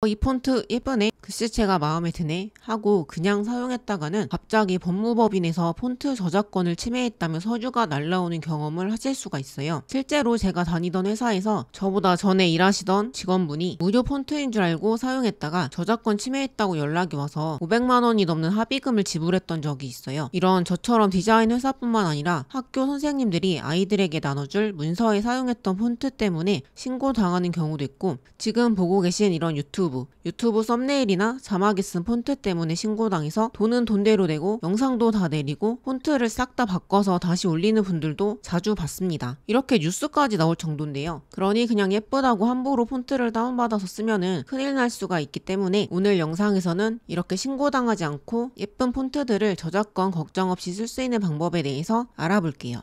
어, 이 폰트 예쁘네 글씨체가 마음에 드네 하고 그냥 사용했다가는 갑자기 법무법인에서 폰트 저작권을 침해했다며 서류가 날라오는 경험을 하실 수가 있어요 실제로 제가 다니던 회사에서 저보다 전에 일하시던 직원분이 무료 폰트인 줄 알고 사용했다가 저작권 침해했다고 연락이 와서 500만원이 넘는 합의금을 지불했던 적이 있어요 이런 저처럼 디자인 회사뿐만 아니라 학교 선생님들이 아이들에게 나눠줄 문서에 사용했던 폰트 때문에 신고당하는 경우도 있고 지금 보고 계신 이런 유튜브 유튜브 유튜브 썸네일이나 자막이 쓴 폰트 때문에 신고당해서 돈은 돈대로 내고 영상도 다 내리고 폰트를 싹 다 바꿔서 다시 올리는 분들도 자주 봤습니다. 이렇게 뉴스까지 나올 정도인데요. 그러니 그냥 예쁘다고 함부로 폰트를 다운받아서 쓰면은 큰일 날 수가 있기 때문에 오늘 영상에서는 이렇게 신고당하지 않고 예쁜 폰트들을 저작권 걱정 없이 쓸 수 있는 방법에 대해서 알아볼게요.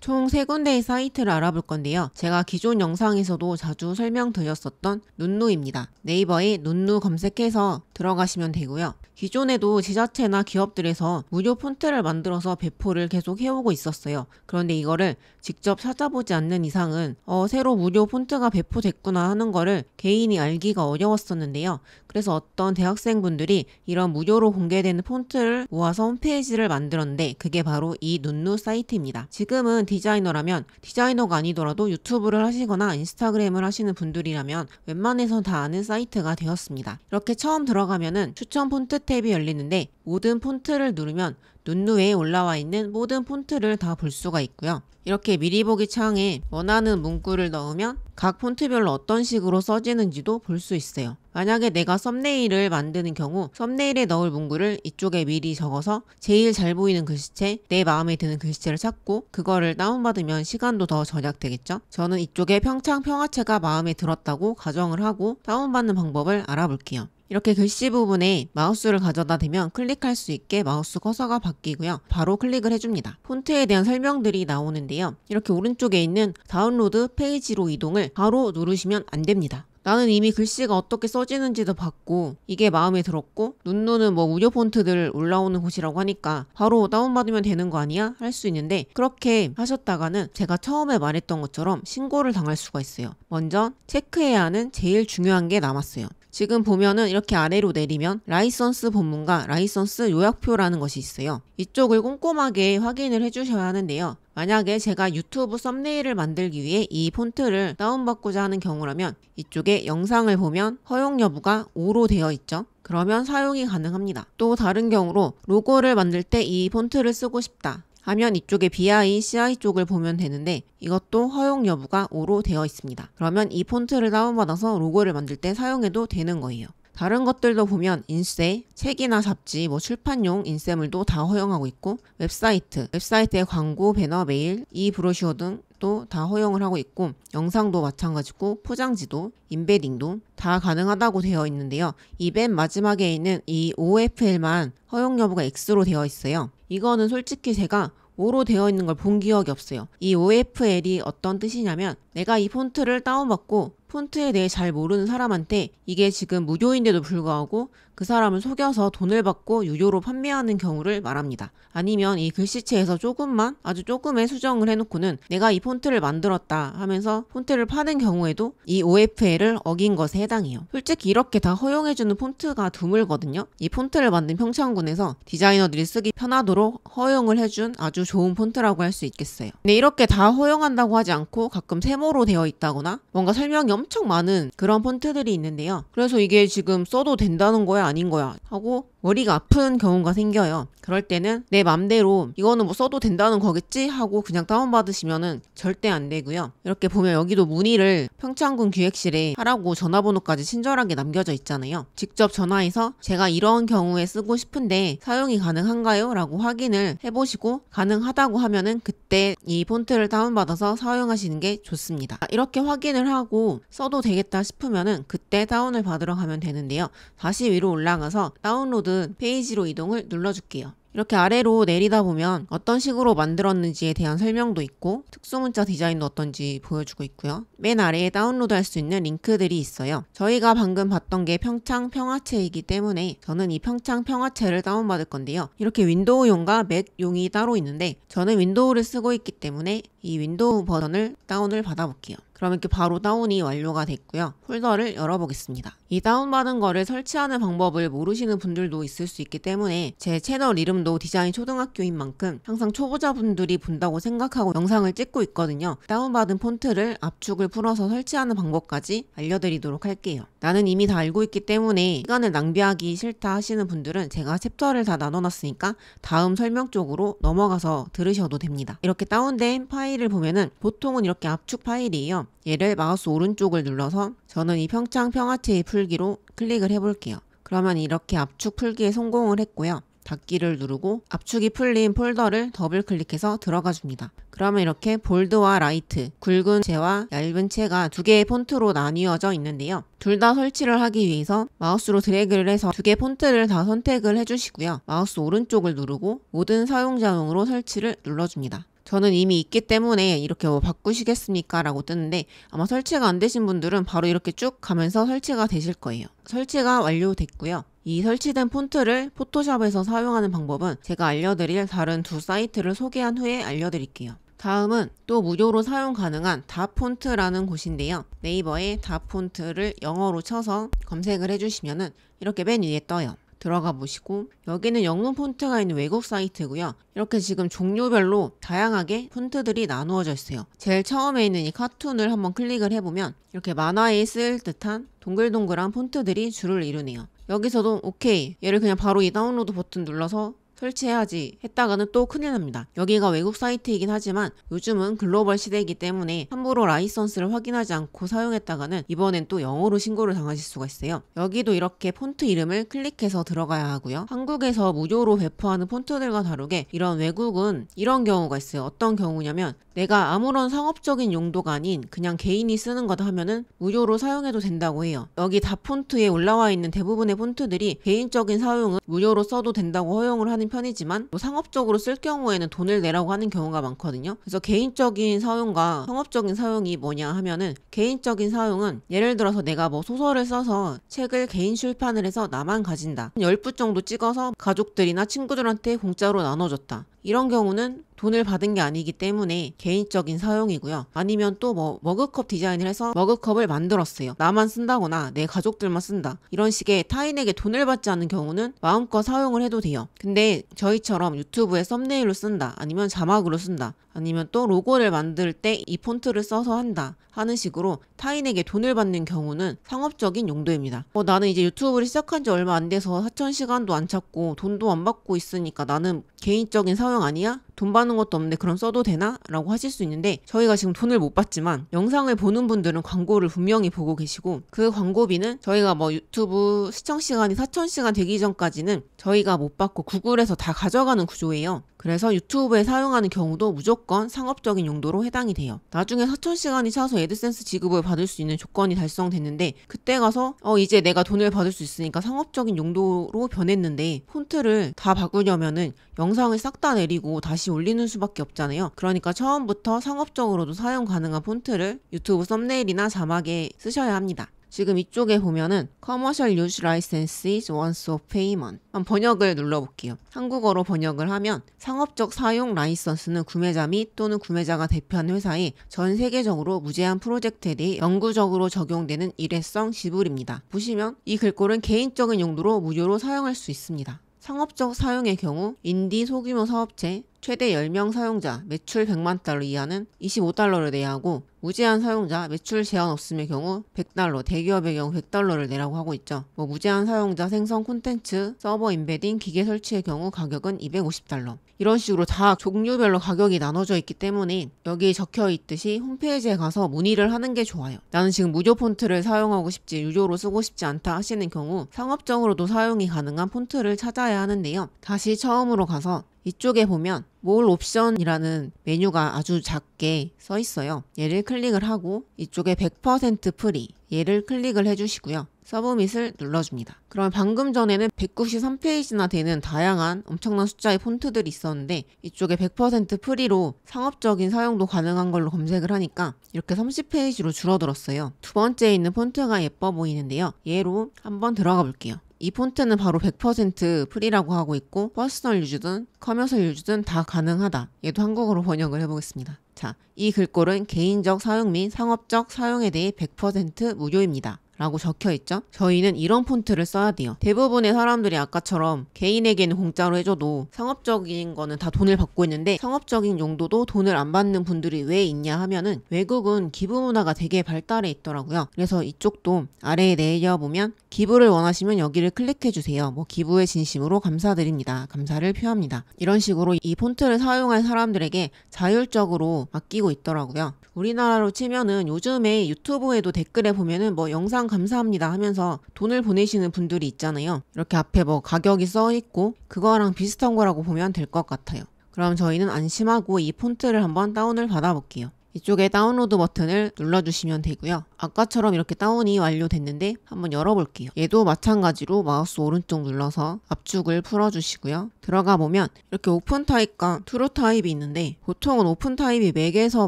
총 세군데의 사이트를 알아볼 건데요. 제가 기존 영상에서도 자주 설명드렸었던 눈누입니다. 네이버에 눈누 검색해서 들어가시면 되고요. 기존에도 지자체나 기업들에서 무료 폰트를 만들어서 배포를 계속 해오고 있었어요. 그런데 이거를 직접 찾아보지 않는 이상은 어, 새로 무료 폰트가 배포됐구나 하는 거를 개인이 알기가 어려웠었는데요. 그래서 어떤 대학생분들이 이런 무료로 공개되는 폰트를 모아서 홈페이지를 만들었는데 그게 바로 이 눈누 사이트입니다. 지금은 디자이너라면 디자이너가 아니더라도 유튜브를 하시거나 인스타그램을 하시는 분들이라면 웬만해선 다 아는 사이트가 되었습니다. 이렇게 처음 들어 들어가면은 추천 폰트 탭이 열리는데 모든 폰트를 누르면 눈누에 올라와 있는 모든 폰트를 다 볼 수가 있고요. 이렇게 미리 보기 창에 원하는 문구를 넣으면 각 폰트별로 어떤 식으로 써지는지도 볼 수 있어요. 만약에 내가 썸네일을 만드는 경우 썸네일에 넣을 문구를 이쪽에 미리 적어서 제일 잘 보이는 글씨체, 내 마음에 드는 글씨체를 찾고 그거를 다운받으면 시간도 더 절약되겠죠? 저는 이쪽에 평창 평화체가 마음에 들었다고 가정을 하고 다운받는 방법을 알아볼게요. 이렇게 글씨 부분에 마우스를 가져다 대면 클릭할 수 있게 마우스 커서가 바뀌고요. 바로 클릭을 해줍니다. 폰트에 대한 설명들이 나오는데요. 이렇게 오른쪽에 있는 다운로드 페이지로 이동을 바로 누르시면 안 됩니다. 나는 이미 글씨가 어떻게 써지는지도 봤고 이게 마음에 들었고 눈누는 뭐 우려 폰트들 올라오는 곳이라고 하니까 바로 다운받으면 되는 거 아니야? 할 수 있는데 그렇게 하셨다가는 제가 처음에 말했던 것처럼 신고를 당할 수가 있어요. 먼저 체크해야 하는 제일 중요한 게 남았어요. 지금 보면은 이렇게 아래로 내리면 라이선스 본문과 라이선스 요약표라는 것이 있어요. 이쪽을 꼼꼼하게 확인을 해주셔야 하는데요. 만약에 제가 유튜브 썸네일을 만들기 위해 이 폰트를 다운받고자 하는 경우라면 이쪽에 영상을 보면 허용 여부가 5로 되어 있죠. 그러면 사용이 가능합니다. 또 다른 경우로 로고를 만들 때 이 폰트를 쓰고 싶다. 하면 이쪽에 BI, CI 쪽을 보면 되는데 이것도 허용 여부가 5로 되어 있습니다. 그러면 이 폰트를 다운받아서 로고를 만들 때 사용해도 되는 거예요. 다른 것들도 보면 인쇄, 책이나 잡지, 뭐 출판용 인쇄물도 다 허용하고 있고 웹사이트, 웹사이트의 광고, 배너, 메일, 이 브로슈어 등도다 허용을 하고 있고 영상도 마찬가지고 포장지도 인베딩도 다 가능하다고 되어 있는데요. 이 맨 마지막에 있는 이 OFL만 허용 여부가 X로 되어 있어요. 이거는 솔직히 제가 5로 되어 있는 걸 본 기억이 없어요. 이 OFL이 어떤 뜻이냐면 내가 이 폰트를 다운받고 폰트에 대해 잘 모르는 사람한테 이게 지금 무료인데도 불구하고 그 사람을 속여서 돈을 받고 유료로 판매하는 경우를 말합니다. 아니면 이 글씨체에서 조금만 아주 조금의 수정을 해놓고는 내가 이 폰트를 만들었다 하면서 폰트를 파는 경우에도 이 OFL을 어긴 것에 해당해요. 솔직히 이렇게 다 허용해주는 폰트가 드물거든요. 이 폰트를 만든 평창군에서 디자이너들이 쓰기 편하도록 허용을 해준 아주 좋은 폰트라고 할 수 있겠어요. 근데 이렇게 다 허용한다고 하지 않고 가끔 세모로 되어 있다거나 뭔가 설명이 엄청 엄청 많은 그런 폰트들이 있는데요. 그래서 이게 지금 써도 된다는 거야 아닌 거야 하고 머리가 아픈 경우가 생겨요. 그럴 때는 내 맘대로 이거는 뭐 써도 된다는 거겠지 하고 그냥 다운받으시면은 절대 안 되고요. 이렇게 보면 여기도 문의를 평창군 기획실에 하라고 전화번호까지 친절하게 남겨져 있잖아요. 직접 전화해서 제가 이런 경우에 쓰고 싶은데 사용이 가능한가요? 라고 확인을 해보시고 가능하다고 하면은 그때 이 폰트를 다운받아서 사용하시는 게 좋습니다. 이렇게 확인을 하고 써도 되겠다 싶으면은 그때 다운을 받으러 가면 되는데요. 다시 위로 올라가서 다운로드 또는 페이지로 이동을 눌러줄게요. 이렇게 아래로 내리다 보면 어떤 식으로 만들었는지에 대한 설명도 있고 특수문자 디자인도 어떤지 보여주고 있고요. 맨 아래에 다운로드 할수 있는 링크들이 있어요. 저희가 방금 봤던 게 평창 평화체이기 때문에 저는 이 평창 평화체를 다운받을 건데요. 이렇게 윈도우용과 맥용이 따로 있는데 저는 윈도우를 쓰고 있기 때문에 이 윈도우 버전을 다운을 받아볼게요. 그럼 이렇게 바로 다운이 완료가 됐고요. 폴더를 열어보겠습니다. 이 다운받은 거를 설치하는 방법을 모르시는 분들도 있을 수 있기 때문에 제 채널 이름도 디자인 초등학교인 만큼 항상 초보자분들이 본다고 생각하고 영상을 찍고 있거든요. 다운받은 폰트를 압축을 풀어서 설치하는 방법까지 알려드리도록 할게요. 나는 이미 다 알고 있기 때문에 시간을 낭비하기 싫다 하시는 분들은 제가 챕터를 다 나눠놨으니까 다음 설명 쪽으로 넘어가서 들으셔도 됩니다. 이렇게 다운된 파일을 보면은 보통은 이렇게 압축 파일이에요. 얘를 마우스 오른쪽을 눌러서 저는 이 평창 평화체의 풀기로 클릭을 해볼게요. 그러면 이렇게 압축 풀기에 성공을 했고요. 닫기를 누르고 압축이 풀린 폴더를 더블 클릭해서 들어가 줍니다. 그러면 이렇게 볼드와 라이트, 굵은 채와 얇은 채가 두 개의 폰트로 나뉘어져 있는데요. 둘 다 설치를 하기 위해서 마우스로 드래그를 해서 두개의 폰트를 다 선택을 해주시고요. 마우스 오른쪽을 누르고 모든 사용자용으로 설치를 눌러줍니다. 저는 이미 있기 때문에 이렇게 뭐 바꾸시겠습니까? 라고 뜨는데 아마 설치가 안 되신 분들은 바로 이렇게 쭉 가면서 설치가 되실 거예요. 설치가 완료됐고요. 이 설치된 폰트를 포토샵에서 사용하는 방법은 제가 알려드릴 다른 두 사이트를 소개한 후에 알려드릴게요. 다음은 또 무료로 사용 가능한 다폰트라는 곳인데요. 네이버에 다폰트를 영어로 쳐서 검색을 해주시면 은 이렇게 맨 위에 떠요. 들어가 보시고 여기는 영문 폰트가 있는 외국 사이트고요. 이렇게 지금 종류별로 다양하게 폰트들이 나누어져 있어요. 제일 처음에 있는 이 카툰을 한번 클릭을 해보면 이렇게 만화에 쓸 듯한 동글동글한 폰트들이 줄을 이루네요. 여기서도 오케이 얘를 그냥 바로 이 다운로드 버튼 눌러서 설치해야지 했다가는 또 큰일 납니다. 여기가 외국 사이트이긴 하지만 요즘은 글로벌 시대이기 때문에 함부로 라이선스를 확인하지 않고 사용했다가는 이번엔 또 영어로 신고를 당하실 수가 있어요. 여기도 이렇게 폰트 이름을 클릭해서 들어가야 하고요. 한국에서 무료로 배포하는 폰트들과 다르게 이런 외국은 이런 경우가 있어요. 어떤 경우냐면 내가 아무런 상업적인 용도가 아닌 그냥 개인이 쓰는 거다 하면은 무료로 사용해도 된다고 해요. 여기 다 폰트에 올라와 있는 대부분의 폰트들이 개인적인 사용은 무료로 써도 된다고 허용을 하는 하는 편이지만 뭐 상업적으로 쓸 경우에는 돈을 내라고 하는 경우가 많거든요. 그래서 개인적인 사용과 상업적인 사용이 뭐냐 하면은 개인적인 사용은 예를 들어서 내가 뭐 소설을 써서 책을 개인 출판을 해서 나만 가진다. 10부 정도 찍어서 가족들이나 친구들한테 공짜로 나눠줬다. 이런 경우는 돈을 받은 게 아니기 때문에 개인적인 사용이고요. 아니면 또 뭐 머그컵 디자인을 해서 머그컵을 만들었어요. 나만 쓴다거나 내 가족들만 쓴다. 이런 식의 타인에게 돈을 받지 않은 경우는 마음껏 사용을 해도 돼요. 근데 저희처럼 유튜브에 썸네일로 쓴다. 아니면 자막으로 쓴다. 아니면 또 로고를 만들 때 이 폰트를 써서 한다. 하는 식으로 타인에게 돈을 받는 경우는 상업적인 용도입니다. 어, 나는 이제 유튜브를 시작한 지 얼마 안 돼서 4천 시간도 안 찾고 돈도 안 받고 있으니까 나는 개인적인 사용 아니야? 돈 받는 것도 없는데 그럼 써도 되나? 라고 하실 수 있는데 저희가 지금 돈을 못 받지만 영상을 보는 분들은 광고를 분명히 보고 계시고 그 광고비는 저희가 뭐 유튜브 시청 시간이 4천시간 되기 전까지는 저희가 못 받고 구글에서 다 가져가는 구조예요. 그래서 유튜브에 사용하는 경우도 무조건 상업적인 용도로 해당이 돼요. 나중에 4천시간이 차서 에드센스 지급을 받을 수 있는 조건이 달성됐는데 그때 가서 어 이제 내가 돈을 받을 수 있으니까 상업적인 용도로 변했는데 폰트를 다 바꾸려면은 영상을 싹 다 내리고 다시 다시 올리는 수밖에 없잖아요. 그러니까 처음부터 상업적으로도 사용 가능한 폰트를 유튜브 썸네일이나 자막에 쓰셔야 합니다. 지금 이쪽에 보면은 Commercial Use License is one of payment 번역을 눌러볼게요. 한국어로 번역을 하면 상업적 사용 라이선스는 구매자 및 또는 구매자가 대표한 회사에전 세계적으로 무제한 프로젝트에 대해 영구적으로 적용되는 일회성 지불입니다. 보시면 이 글꼴은 개인적인 용도로 무료로 사용할 수 있습니다. 상업적 사용의 경우 인디 소규모 사업체, 최대 10명 사용자 매출 100만 달러 이하는 25달러를 내야 하고 무제한 사용자 매출 제한 없음의 경우 100달러, 대기업의 경우 100달러를 내라고 하고 있죠. 뭐 무제한 사용자 생성 콘텐츠, 서버 인베딩, 기계 설치의 경우 가격은 250달러. 이런 식으로 다 종류별로 가격이 나눠져 있기 때문에 여기 적혀 있듯이 홈페이지에 가서 문의를 하는 게 좋아요. 나는 지금 무료 폰트를 사용하고 싶지 유료로 쓰고 싶지 않다 하시는 경우 상업적으로도 사용이 가능한 폰트를 찾아야 하는데요. 다시 처음으로 가서 이쪽에 보면 몰 옵션이라는 메뉴가 아주 작게 써 있어요. 얘를 클릭을 하고 이쪽에 100% 프리 얘를 클릭을 해주시고요. 서브밋을 눌러줍니다. 그러면 방금 전에는 193페이지나 되는 다양한 엄청난 숫자의 폰트들이 있었는데 이쪽에 100% 프리로 상업적인 사용도 가능한 걸로 검색을 하니까 이렇게 30페이지로 줄어들었어요. 두 번째에 있는 폰트가 예뻐 보이는데요. 얘로 한번 들어가 볼게요. 이 폰트는 바로 100% 프리라고 하고 있고 퍼스널 유즈든 커머셜 유즈든 다 가능하다. 얘도 한국어로 번역을 해보겠습니다. 자, 이 글꼴은 개인적 사용 및 상업적 사용에 대해 100% 무료입니다. 라고 적혀 있죠? 저희는 이런 폰트를 써야 돼요. 대부분의 사람들이 아까처럼 개인에게는 공짜로 해줘도 상업적인 거는 다 돈을 받고 있는데 상업적인 용도도 돈을 안 받는 분들이 왜 있냐 하면은 외국은 기부 문화가 되게 발달해 있더라고요. 그래서 이쪽도 아래에 내려보면 기부를 원하시면 여기를 클릭해주세요. 뭐 기부의 진심으로 감사드립니다. 감사를 표합니다. 이런 식으로 이 폰트를 사용한 사람들에게 자율적으로 맡기고 있더라고요. 우리나라로 치면은 요즘에 유튜브에도 댓글에 보면은 뭐 영상 항상 감사합니다 하면서 돈을 보내시는 분들이 있잖아요. 이렇게 앞에 뭐 가격이 써 있고 그거랑 비슷한 거라고 보면 될 것 같아요. 그럼 저희는 안심하고 이 폰트를 한번 다운을 받아볼게요. 이쪽에 다운로드 버튼을 눌러주시면 되고요. 아까처럼 이렇게 다운이 완료됐는데 한번 열어볼게요. 얘도 마찬가지로 마우스 오른쪽 눌러서 압축을 풀어주시고요. 들어가 보면 이렇게 오픈 타입과 트루 타입이 있는데 보통은 오픈 타입이 맥에서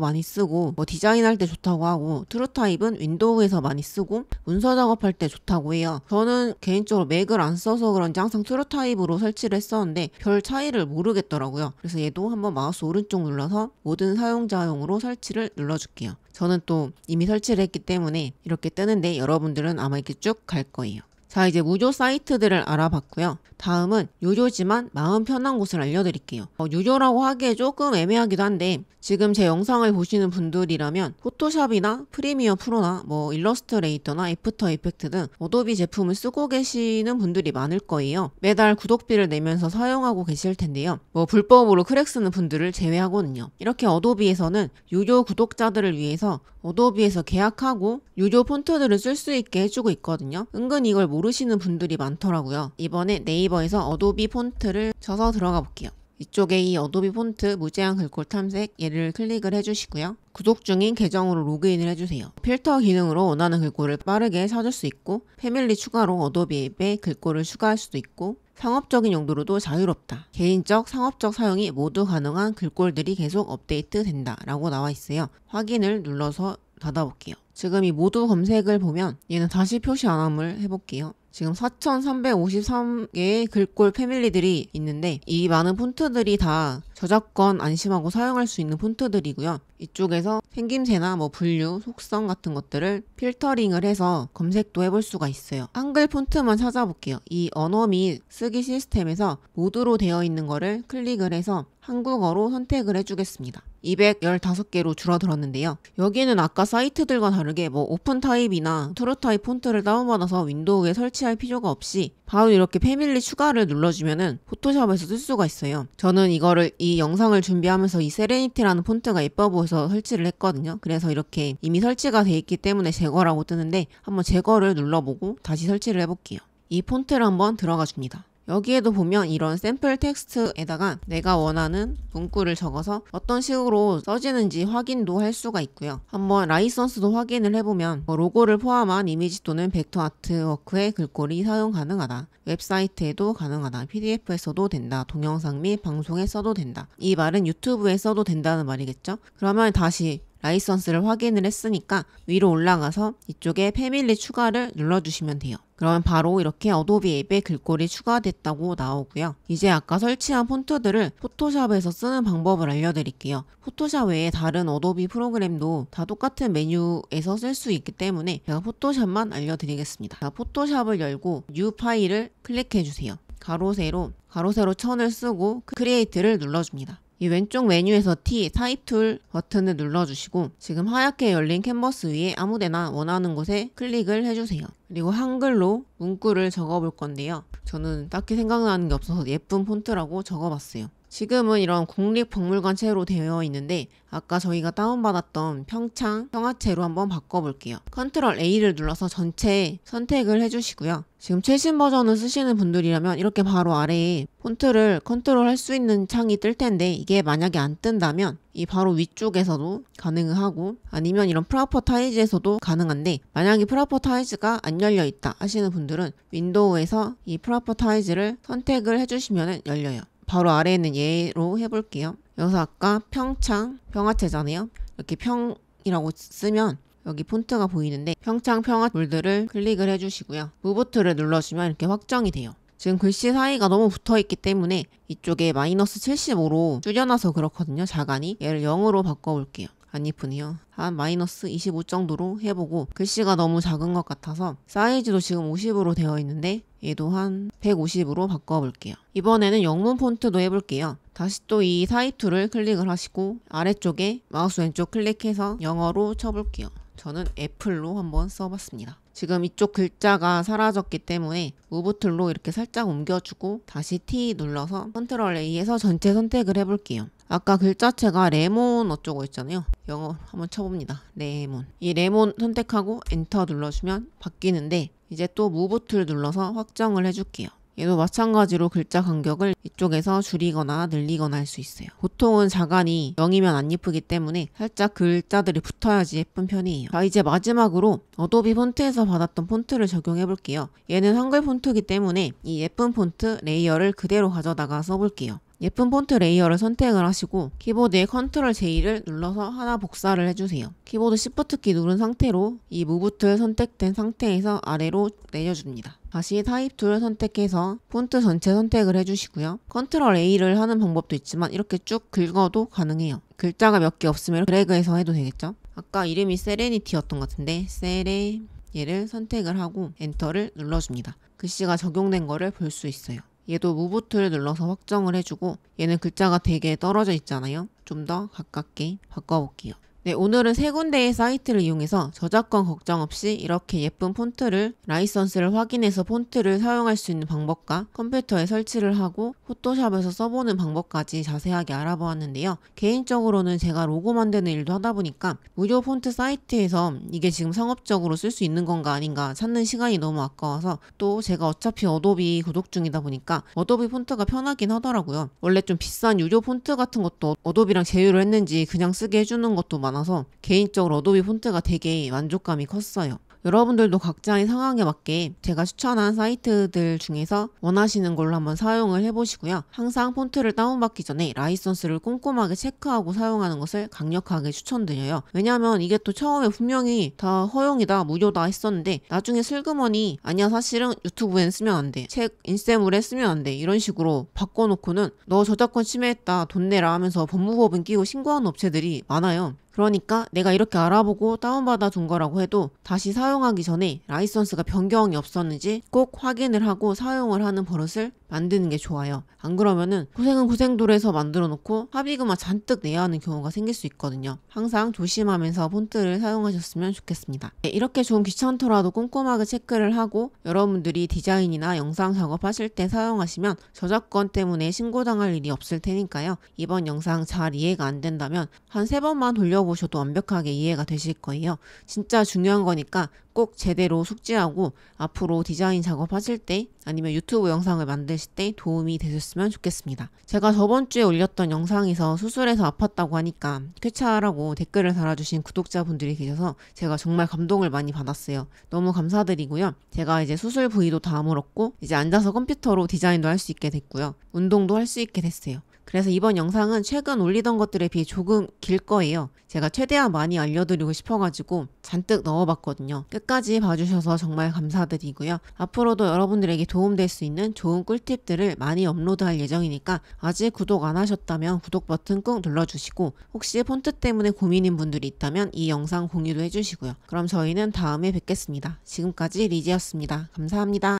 많이 쓰고 뭐 디자인할 때 좋다고 하고 트루 타입은 윈도우에서 많이 쓰고 문서 작업할 때 좋다고 해요. 저는 개인적으로 맥을 안 써서 그런지 항상 트루 타입으로 설치를 했었는데 별 차이를 모르겠더라고요. 그래서 얘도 한번 마우스 오른쪽 눌러서 모든 사용자용으로 설치를 설치를 눌러줄게요. 저는 또 이미 설치를 했기 때문에 이렇게 뜨는데 여러분들은 아마 이렇게 쭉 갈 거예요. 자 이제 무료 사이트들을 알아봤고요. 다음은 유료지만 마음 편한 곳을 알려드릴게요. 어, 유료라고 하기에 조금 애매하기도 한데 지금 제 영상을 보시는 분들이라면 포토샵이나 프리미어 프로나 뭐 일러스트레이터나 애프터 이펙트 등 어도비 제품을 쓰고 계시는 분들이 많을 거예요. 매달 구독비를 내면서 사용하고 계실 텐데요. 뭐 불법으로 크랙 쓰는 분들을 제외하고는요. 이렇게 어도비에서는 유료 구독자들을 위해서 어도비에서 계약하고 유료 폰트들을 쓸 수 있게 해주고 있거든요. 은근 이걸 모르 모르시는 분들이 많더라고요. 이번에 네이버에서 어도비 폰트를 쳐서 들어가 볼게요. 이쪽에 이 어도비 폰트 무제한 글꼴 탐색 얘를 클릭을 해주시고요. 구독 중인 계정으로 로그인을 해주세요. 필터 기능으로 원하는 글꼴을 빠르게 찾을 수 있고 패밀리 추가로 어도비 앱에 글꼴을 추가할 수도 있고 상업적인 용도로도 자유롭다. 개인적, 상업적 사용이 모두 가능한 글꼴들이 계속 업데이트 된다. 라고 나와 있어요. 확인을 눌러서 닫아볼게요. 지금 이 모두 검색을 보면 얘는 다시 표시 안함을 해볼게요. 지금 4,353개의 글꼴 패밀리들이 있는데 이 많은 폰트들이 다 저작권 안심하고 사용할 수 있는 폰트들이고요. 이쪽에서 생김새나 뭐 분류, 속성 같은 것들을 필터링을 해서 검색도 해볼 수가 있어요. 한글 폰트만 찾아볼게요. 이 언어 및 쓰기 시스템에서 모드로 되어 있는 거를 클릭을 해서 한국어로 선택을 해주겠습니다. 215개로 줄어들었는데요. 여기는 아까 사이트들과 다르게 뭐 오픈 타입이나 트루 타입 폰트를 다운받아서 윈도우에 설치할 필요가 없이 바로 이렇게 패밀리 추가를 눌러주면은 포토샵에서 쓸 수가 있어요. 저는 이거를 이이 영상을 준비하면서 이 세레니티라는 폰트가 예뻐 보여서 설치를 했거든요. 그래서 이렇게 이미 설치가 돼 있기 때문에 제거라고 뜨는데 한번 제거를 눌러보고 다시 설치를 해볼게요. 이 폰트를 한번 들어가 줍니다. 여기에도 보면 이런 샘플 텍스트에다가 내가 원하는 문구를 적어서 어떤 식으로 써지는지 확인도 할 수가 있고요. 한번 라이선스도 확인을 해보면 뭐 로고를 포함한 이미지 또는 벡터 아트워크의 글꼴이 사용 가능하다. 웹사이트에도 가능하다. PDF에서도 된다. 동영상 및 방송에 써도 된다. 이 말은 유튜브에 써도 된다는 말이겠죠? 그러면 다시 라이선스를 확인을 했으니까 위로 올라가서 이쪽에 패밀리 추가를 눌러주시면 돼요. 그러면 바로 이렇게 어도비 앱에 글꼴이 추가됐다고 나오고요. 이제 아까 설치한 폰트들을 포토샵에서 쓰는 방법을 알려드릴게요. 포토샵 외에 다른 어도비 프로그램도 다 똑같은 메뉴에서 쓸 수 있기 때문에 제가 포토샵만 알려드리겠습니다. 포토샵을 열고 뉴 파일을 클릭해주세요. 가로 세로 가로 세로 천을 쓰고 크리에이트를 눌러줍니다. 이 왼쪽 메뉴에서 T 타이툴 버튼을 눌러주시고 지금 하얗게 열린 캔버스 위에 아무데나 원하는 곳에 클릭을 해주세요. 그리고 한글로 문구를 적어볼 건데요. 저는 딱히 생각나는 게 없어서 예쁜 폰트라고 적어봤어요. 지금은 이런 국립박물관채로 되어 있는데 아까 저희가 다운받았던 평창 평화채로 한번 바꿔볼게요. 컨트롤 A를 눌러서 전체 선택을 해주시고요. 지금 최신 버전을 쓰시는 분들이라면 이렇게 바로 아래에 폰트를 컨트롤 할 수 있는 창이 뜰 텐데 이게 만약에 안 뜬다면 이 바로 위쪽에서도 가능하고 아니면 이런 프라퍼타이즈에서도 가능한데 만약에 프라퍼타이즈가 안 열려 있다 하시는 분들은 윈도우에서 이 프라퍼타이즈를 선택을 해주시면 열려요. 바로 아래에 있는 예로 해볼게요. 여기서 아까 평창 평화체잖아요. 이렇게 평이라고 쓰면 여기 폰트가 보이는데 평창 평화 물들을 클릭을 해주시고요. 무버트를 눌러주면 이렇게 확정이 돼요. 지금 글씨 사이가 너무 붙어있기 때문에 이쪽에 마이너스 75로 줄여놔서 그렇거든요. 자간이 얘를 0으로 바꿔볼게요. 안 이쁘네요. 한 마이너스 25 정도로 해보고 글씨가 너무 작은 것 같아서 사이즈도 지금 50으로 되어 있는데 얘도 한 150으로 바꿔볼게요. 이번에는 영문 폰트도 해볼게요. 다시 또 이 사이트를 클릭을 하시고 아래쪽에 마우스 왼쪽 클릭해서 영어로 쳐볼게요. 저는 애플로 한번 써봤습니다. 지금 이쪽 글자가 사라졌기 때문에 무브 툴로 이렇게 살짝 옮겨주고 다시 T 눌러서 컨트롤 A에서 전체 선택을 해볼게요. 아까 글자체가 레몬 어쩌고 있잖아요. 영어 한번 쳐봅니다. 레몬. 이 레몬 선택하고 엔터 눌러주면 바뀌는데 이제 또 무브 툴 눌러서 확정을 해줄게요. 얘도 마찬가지로 글자 간격을 이쪽에서 줄이거나 늘리거나 할 수 있어요. 보통은 자간이 0이면 안 예쁘기 때문에 살짝 글자들이 붙어야지 예쁜 편이에요. 자 이제 마지막으로 어도비 폰트에서 받았던 폰트를 적용해 볼게요. 얘는 한글 폰트이기 때문에 이 예쁜 폰트 레이어를 그대로 가져다가 써볼게요. 예쁜 폰트 레이어를 선택을 하시고 키보드에 컨트롤 J를 눌러서 하나 복사를 해주세요. 키보드 시프트키 누른 상태로 이무브트를 선택된 상태에서 아래로 내려줍니다. 다시 타입 툴 선택해서 폰트 전체 선택을 해주시고요. 컨트롤 A를 하는 방법도 있지만 이렇게 쭉 긁어도 가능해요. 글자가 몇 개 없으면 드래그해서 해도 되겠죠? 아까 이름이 세레니티였던 것 같은데 세레 얘를 선택을 하고 엔터를 눌러줍니다. 글씨가 적용된 거를 볼 수 있어요. 얘도 무브트를 눌러서 확정을 해주고 얘는 글자가 되게 떨어져 있잖아요. 좀 더 가깝게 바꿔볼게요. 네, 오늘은 세 군데의 사이트를 이용해서 저작권 걱정 없이 이렇게 예쁜 폰트를 라이선스를 확인해서 폰트를 사용할 수 있는 방법과 컴퓨터에 설치를 하고 포토샵에서 써보는 방법까지 자세하게 알아보았는데요. 개인적으로는 제가 로고 만드는 일도 하다 보니까 무료 폰트 사이트에서 이게 지금 상업적으로 쓸 수 있는 건가 아닌가 찾는 시간이 너무 아까워서 또 제가 어차피 어도비 구독 중이다 보니까 어도비 폰트가 편하긴 하더라고요. 원래 좀 비싼 유료 폰트 같은 것도 어도비랑 제휴를 했는지 그냥 쓰게 해주는 것도 많아 많아서 개인적으로 어도비 폰트가 되게 만족감이 컸어요. 여러분들도 각자의 상황에 맞게 제가 추천한 사이트들 중에서 원하시는 걸로 한번 사용을 해보시고요. 항상 폰트를 다운받기 전에 라이선스를 꼼꼼하게 체크하고 사용하는 것을 강력하게 추천드려요. 왜냐하면 이게 또 처음에 분명히 다 허용이다, 무료다 했었는데 나중에 슬그머니 아니야 사실은 유튜브엔 쓰면 안 돼, 책 인쇄물에 쓰면 안 돼 이런 식으로 바꿔놓고는 너 저작권 침해했다, 돈 내라 하면서 법무법인 끼고 신고한 업체들이 많아요. 그러니까 내가 이렇게 알아보고 다운받아 둔 거라고 해도 다시 사용하기 전에 라이선스가 변경이 없었는지 꼭 확인을 하고 사용을 하는 버릇을 만드는 게 좋아요. 안 그러면은 고생은 고생돌에서 만들어 놓고 합의금만 잔뜩 내야 하는 경우가 생길 수 있거든요. 항상 조심하면서 폰트를 사용하셨으면 좋겠습니다. 네, 이렇게 좋은 귀찮더라도 꼼꼼하게 체크를 하고 여러분들이 디자인이나 영상 작업하실 때 사용하시면 저작권 때문에 신고당할 일이 없을 테니까요. 이번 영상 잘 이해가 안 된다면 한 세 번만 돌려보셔도 완벽하게 이해가 되실 거예요. 진짜 중요한 거니까 꼭 제대로 숙지하고 앞으로 디자인 작업하실 때 아니면 유튜브 영상을 만드실 때 도움이 되셨으면 좋겠습니다. 제가 저번 주에 올렸던 영상에서 수술해서 아팠다고 하니까 쾌차라고 하 댓글을 달아주신 구독자분들이 계셔서 제가 정말 감동을 많이 받았어요. 너무 감사드리고요. 제가 이제 수술 부위도 다 물었고 이제 앉아서 컴퓨터로 디자인도 할 수 있게 됐고요. 운동도 할 수 있게 됐어요. 그래서 이번 영상은 최근 올리던 것들에 비해 조금 길 거예요. 제가 최대한 많이 알려드리고 싶어가지고 잔뜩 넣어봤거든요. 끝까지 봐주셔서 정말 감사드리고요. 앞으로도 여러분들에게 도움될 수 있는 좋은 꿀팁들을 많이 업로드할 예정이니까 아직 구독 안 하셨다면 구독 버튼 꾹 눌러주시고 혹시 폰트 때문에 고민인 분들이 있다면 이 영상 공유도 해주시고요. 그럼 저희는 다음에 뵙겠습니다. 지금까지 리지였습니다. 감사합니다.